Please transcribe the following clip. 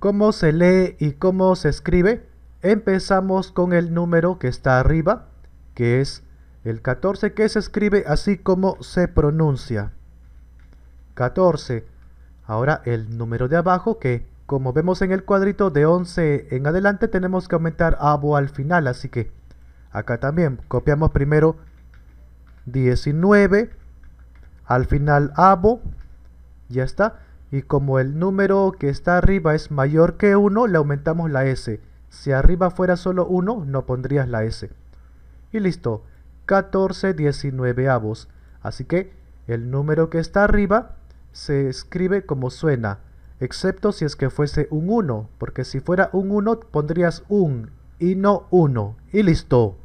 cómo se lee y cómo se escribe, empezamos con el número que está arriba, que es el 14, que se escribe así como se pronuncia. 14. Ahora el número de abajo, que como vemos en el cuadrito de 11 en adelante, tenemos que aumentar abo al final, así que acá también copiamos primero 19, al final abo, ya está. Y como el número que está arriba es mayor que 1, le aumentamos la S. Si arriba fuera solo 1, no pondrías la S. Y listo, 14 19avos. Así que el número que está arriba se escribe como suena, excepto si es que fuese un 1, porque si fuera un 1 pondrías un y no 1. Y listo.